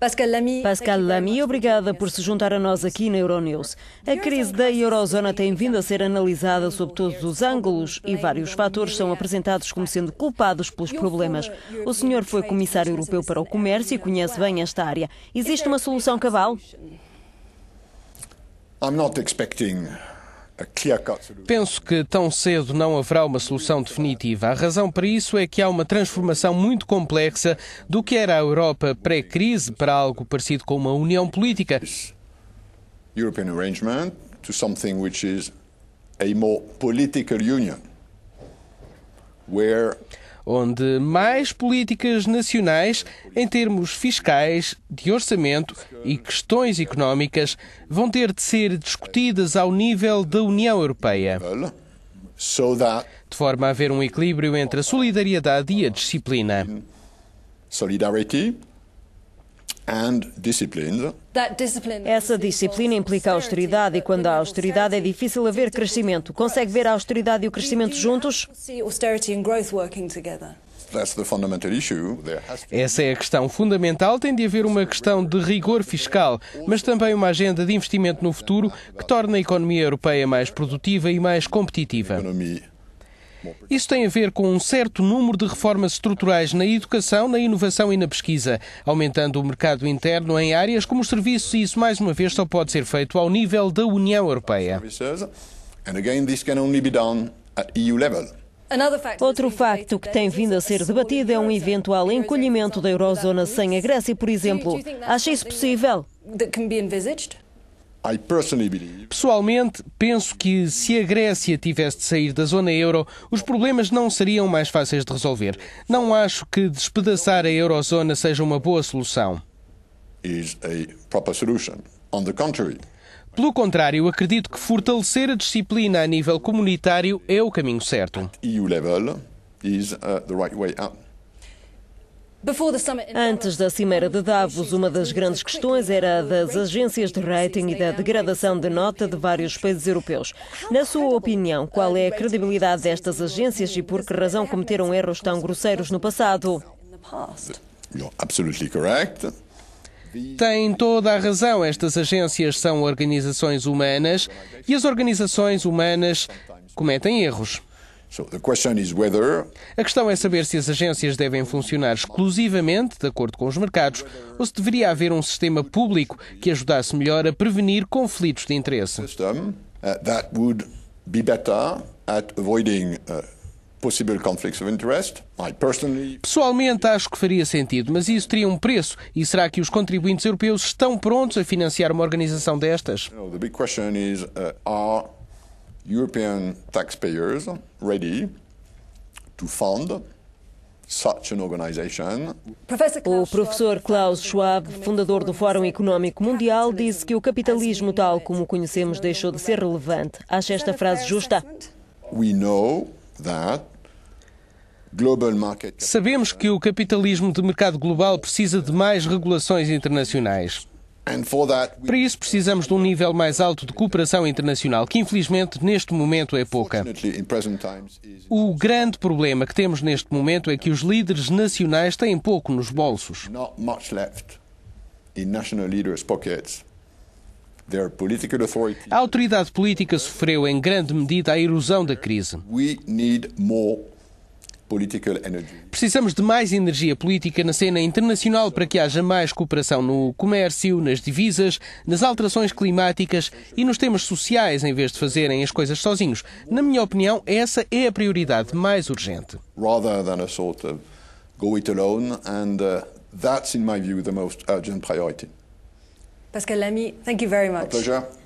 Pascal Lamy. Pascal Lamy, obrigada por se juntar a nós aqui na Euronews. A crise da Eurozona tem vindo a ser analisada sob todos os ângulos e vários fatores são é apresentados como sendo culpados pelos problemas. O senhor foi comissário europeu para o comércio e conhece bem esta área. Existe uma solução cabal? I'm not expecting Penso que tão cedo não haverá uma solução definitiva. A razão para isso é que há uma transformação muito complexa do que era a Europa pré-crise para algo parecido com uma união política. a onde mais políticas nacionais em termos fiscais, de orçamento e questões económicas vão ter de ser discutidas ao nível da União Europeia. De forma a haver um equilíbrio entre a solidariedade e a disciplina. Essa disciplina implica austeridade e, quando há austeridade, é difícil haver crescimento. Consegue ver a austeridade e o crescimento juntos? Essa é a questão fundamental. Tem de haver uma questão de rigor fiscal, mas também uma agenda de investimento no futuro que torne a economia europeia mais produtiva e mais competitiva. Isso tem a ver com um certo número de reformas estruturais na educação, na inovação e na pesquisa, aumentando o mercado interno em áreas como os serviços, e isso, mais uma vez, só pode ser feito ao nível da União Europeia. Outro facto que tem vindo a ser debatido é um eventual encolhimento da uh, eurozona sem a Grécia, por exemplo. Acha isso possível? Pessoalmente, penso que se a Grécia tivesse de sair da zona euro, os problemas não seriam mais fáceis de resolver. Não acho que despedaçar a eurozona seja uma boa solução. Pelo contrário, acredito que fortalecer a disciplina a nível comunitário é o caminho certo. At EU level is uh, the right way out. Antes da Cimeira de Davos, uma das grandes questões era a das agências de rating e da degradação de nota de vários países europeus. Na sua opinião, qual é a credibilidade destas agências e por que razão cometeram erros tão grosseiros no passado? Tem toda a razão. Estas agências são organizações humanas e as organizações humanas cometem erros. A questão é saber se as agências devem funcionar exclusivamente de acordo com os mercados ou se deveria haver um sistema público que ajudasse melhor a prevenir conflitos de interesse. Uh, uh, Pessoalmente acho que faria sentido, mas isso teria um preço. E será que os contribuintes europeus estão prontos a financiar uma organização destas? questão é. European taxpayers ready to fund O professor Klaus Schwab, fundador do Fórum Económico Mundial, disse que o capitalismo tal como o conhecemos deixou de ser relevante. Acha esta frase justa? Sabemos que o capitalismo de mercado global precisa de mais regulações internacionais. Para isso, precisamos de um nível mais alto de cooperação internacional, que infelizmente neste momento é pouca. O grande problema que temos neste momento é que os líderes nacionais têm pouco nos bolsos. A autoridade política sofreu em grande medida a erosão da crise. Precisamos de mais energia política na cena internacional para que haja mais cooperação no comércio, nas divisas, nas alterações climáticas e nos temas sociais, em vez de fazerem as coisas sozinhos. Na minha opinião, essa é a prioridade mais urgente. Uh, Pascal Lamy, thank you very much.